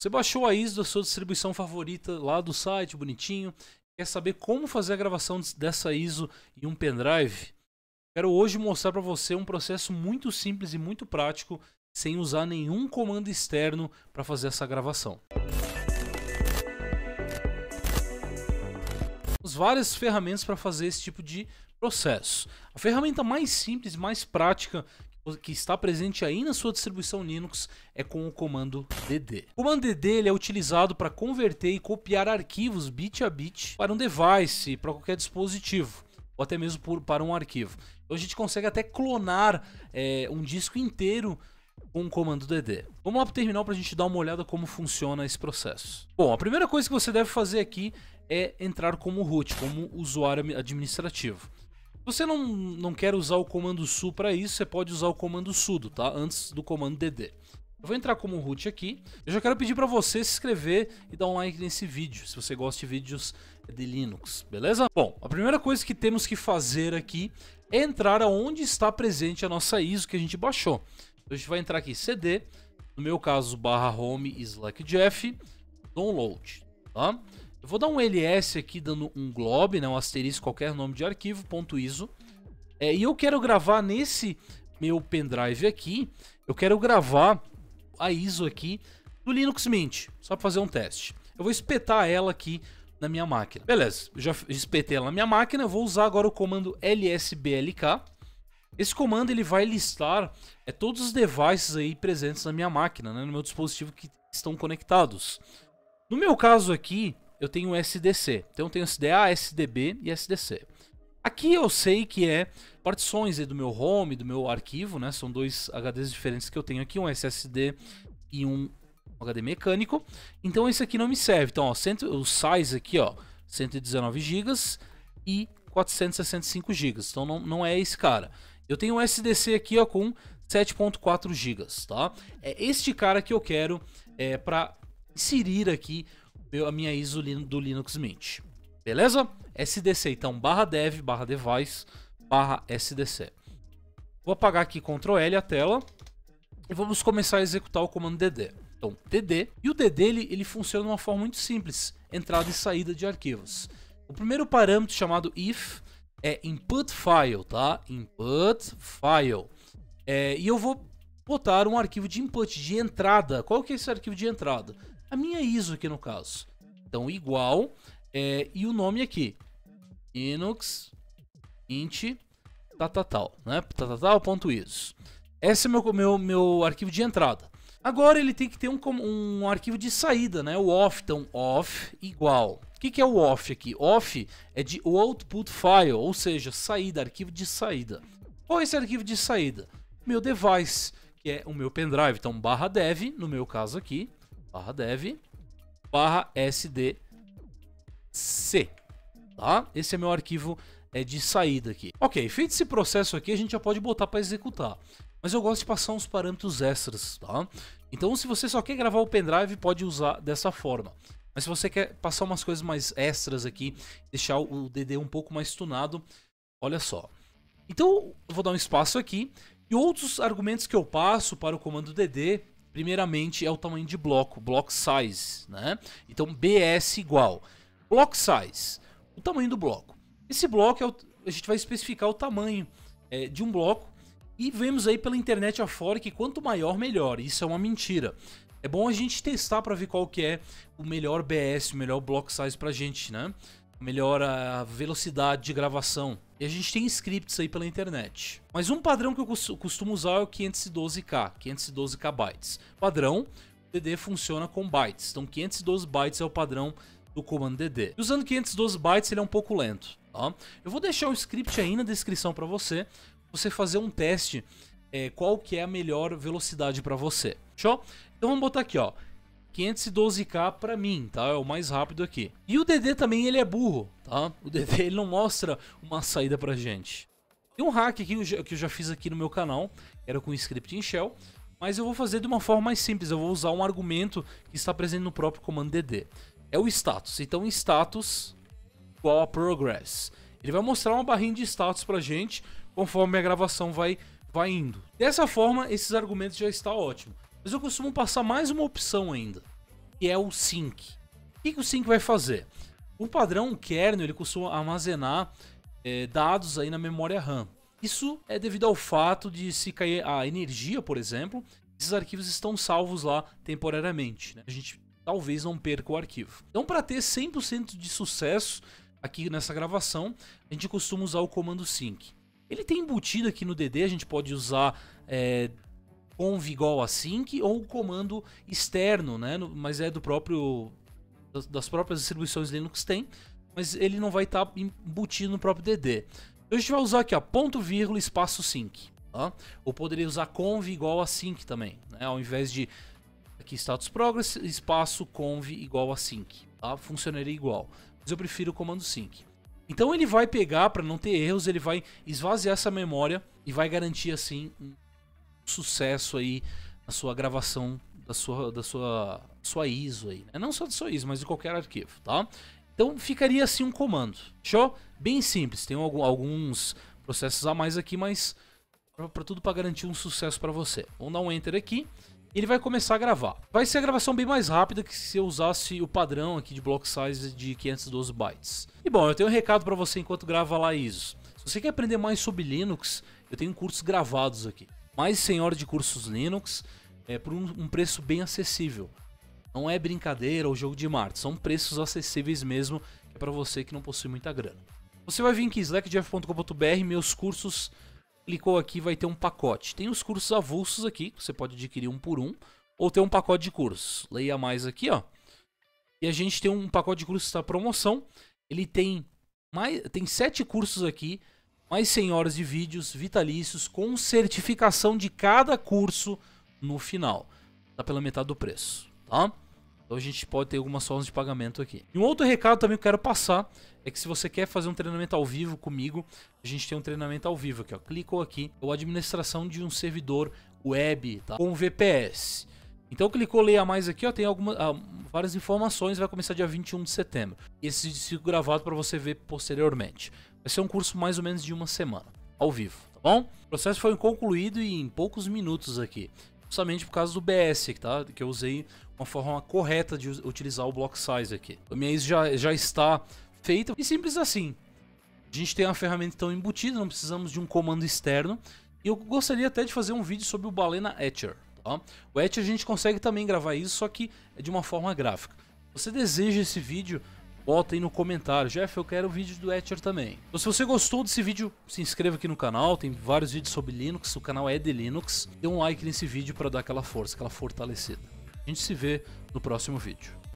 Você baixou a ISO da sua distribuição favorita lá do site, bonitinho. Quer saber como fazer a gravação dessa ISO em um pendrive? Quero hoje mostrar para você um processo muito simples e muito prático, sem usar nenhum comando externo para fazer essa gravação. Temos várias ferramentas para fazer esse tipo de processo. A ferramenta mais simples, mais prática que está presente aí na sua distribuição Linux é com o comando dd. O comando dd ele é utilizado para converter e copiar arquivos bit a bit para um device, para qualquer dispositivo, ou até mesmo por, para um arquivo. Então a gente consegue até clonar é, um disco inteiro com o comando dd. Vamos lá para o terminal para a gente dar uma olhada como funciona esse processo. Bom, a primeira coisa que você deve fazer aqui é entrar como root, como usuário administrativo você não, não quer usar o comando su para isso, você pode usar o comando sudo, tá? Antes do comando dd. Eu vou entrar como root aqui. Eu já quero pedir para você se inscrever e dar um like nesse vídeo, se você gosta de vídeos de Linux, beleza? Bom, a primeira coisa que temos que fazer aqui é entrar aonde está presente a nossa ISO que a gente baixou. Então a gente vai entrar aqui cd, no meu caso barra home slack jeff download, tá? Eu vou dar um ls aqui dando um glob, né, um asterisco, qualquer nome de arquivo, ponto .iso. É, e eu quero gravar nesse meu pendrive aqui, eu quero gravar a ISO aqui do Linux Mint, só para fazer um teste. Eu vou espetar ela aqui na minha máquina. Beleza, já espetei ela na minha máquina, eu vou usar agora o comando lsblk. Esse comando ele vai listar é, todos os devices aí presentes na minha máquina, né, no meu dispositivo que estão conectados. No meu caso aqui, eu tenho SDC. Então eu tenho SDA, SDB e SDC. Aqui eu sei que é partições do meu home, do meu arquivo, né? São dois HDs diferentes que eu tenho aqui, um SSD e um HD mecânico. Então esse aqui não me serve. Então, ó, cento, o size aqui, ó, 119 GB e 465 GB. Então não, não é esse cara. Eu tenho um SDC aqui, ó, com 7.4 GB, tá? É este cara que eu quero é, para inserir aqui a minha ISO do Linux Mint. Beleza? SDC, então, barra dev, barra device, barra SDC. Vou apagar aqui Ctrl L a tela e vamos começar a executar o comando DD. Então, DD, e o DD ele, ele funciona de uma forma muito simples, entrada e saída de arquivos. O primeiro parâmetro chamado if é input file, tá? Input file. É, e eu vou botar um arquivo de input, de entrada. Qual que é esse arquivo de entrada? a minha ISO aqui no caso. Então, igual, é, e o nome aqui, Linux int tatatal, tá, tá, né? Tá, ISO Esse é meu, meu, meu arquivo de entrada. Agora ele tem que ter um, um arquivo de saída, né? O off, então off igual. O que, que é o off aqui? Off é de output file, ou seja, saída, arquivo de saída. Qual é esse arquivo de saída? Meu device, que é o meu pendrive, então barra dev, no meu caso aqui, barra dev barra sdc, tá? Esse é meu arquivo é, de saída aqui. Ok, feito esse processo aqui, a gente já pode botar para executar. Mas eu gosto de passar uns parâmetros extras, tá? Então, se você só quer gravar o pendrive, pode usar dessa forma. Mas se você quer passar umas coisas mais extras aqui, deixar o DD um pouco mais tunado, olha só. Então, eu vou dar um espaço aqui. E outros argumentos que eu passo para o comando DD Primeiramente é o tamanho de bloco, block size, né? Então BS igual block size, o tamanho do bloco. Esse bloco é o, a gente vai especificar o tamanho é, de um bloco e vemos aí pela internet afora que quanto maior melhor. Isso é uma mentira. É bom a gente testar para ver qual que é o melhor BS, o melhor block size a gente, né? melhora a velocidade de gravação. E a gente tem scripts aí pela internet. Mas um padrão que eu costumo usar é o 512K, 512K Padrão, o DD funciona com bytes. Então 512 bytes é o padrão do comando DD. E usando 512 bytes ele é um pouco lento. Tá? Eu vou deixar o script aí na descrição para você, você fazer um teste é, qual que é a melhor velocidade para você. Show? Então vamos botar aqui, ó. 512k para mim, tá? É o mais rápido aqui. E o DD também ele é burro, tá? O DD ele não mostra uma saída pra gente. Tem um hack aqui que eu já fiz aqui no meu canal, era com script em shell, mas eu vou fazer de uma forma mais simples, eu vou usar um argumento que está presente no próprio comando DD. É o status, então status igual a progress. Ele vai mostrar uma barrinha de status pra gente, conforme a gravação vai, vai indo. Dessa forma, esses argumentos já está ótimo. Mas eu costumo passar mais uma opção ainda que é o sync. O que, que o sync vai fazer? O padrão kernel ele costuma armazenar é, dados aí na memória RAM. Isso é devido ao fato de se cair a energia, por exemplo, esses arquivos estão salvos lá temporariamente. Né? A gente talvez não perca o arquivo. Então, para ter 100% de sucesso aqui nessa gravação, a gente costuma usar o comando sync. Ele tem embutido aqui no DD, a gente pode usar é, Convigol Async ou o comando externo, né? Mas é do próprio das próprias distribuições Linux tem, mas ele não vai estar tá embutido no próprio DD. Então a gente vai usar aqui, ó, ponto vírgula espaço sync, tá? Ou poderia usar conv igual a sync também, né? Ao invés de aqui status progress espaço conv igual a sync, tá? Funcionaria igual, mas eu prefiro o comando sync. Então ele vai pegar para não ter erros, ele vai esvaziar essa memória e vai garantir assim sucesso aí na sua gravação da sua, da sua, sua ISO aí. Né? Não só da sua ISO, mas de qualquer arquivo, tá? Então ficaria assim um comando, show? Bem simples, tem alguns processos a mais aqui, mas para tudo para garantir um sucesso para você. Vamos dar um enter aqui ele vai começar a gravar. Vai ser a gravação bem mais rápida que se eu usasse o padrão aqui de block size de 512 bytes. E bom, eu tenho um recado para você enquanto grava lá ISO. Se você quer aprender mais sobre Linux, eu tenho cursos gravados aqui mais senhor de cursos Linux é, por um, um preço bem acessível. Não é brincadeira ou jogo de marte, são preços acessíveis mesmo, que é para você que não possui muita grana. Você vai vir em slackjeff.com.br, meus cursos, clicou aqui vai ter um pacote. Tem os cursos avulsos aqui, que você pode adquirir um por um, ou ter um pacote de cursos. Leia mais aqui, ó. E a gente tem um pacote de cursos da tá promoção. Ele tem mais tem sete cursos aqui mais 100 horas de vídeos vitalícios com certificação de cada curso no final. Tá pela metade do preço, tá? Então a gente pode ter algumas formas de pagamento aqui. E um outro recado também que eu quero passar é que se você quer fazer um treinamento ao vivo comigo, a gente tem um treinamento ao vivo aqui, ó. Clicou aqui, é a administração de um servidor web, tá? Com VPS. Então clicou leia mais aqui, ó, tem algumas ah, várias informações, vai começar dia 21 de setembro. E esse vídeo fica gravado para você ver posteriormente. Vai ser um curso mais ou menos de uma semana, ao vivo, tá bom? O processo foi concluído em poucos minutos aqui, justamente por causa do BS, tá? que eu usei uma forma correta de utilizar o block size aqui. A minha ISO já, já está feita e simples assim. A gente tem uma ferramenta tão embutida, não precisamos de um comando externo. E eu gostaria até de fazer um vídeo sobre o Balena Etcher. Tá? O Etcher a gente consegue também gravar isso, só que é de uma forma gráfica. Se você deseja esse vídeo, bota aí no comentário. Jeff, eu quero o vídeo do Etcher também. Então, se você gostou desse vídeo, se inscreva aqui no canal. Tem vários vídeos sobre Linux. O canal é de Linux. Dê um like nesse vídeo para dar aquela força, aquela fortalecida. A gente se vê no próximo vídeo.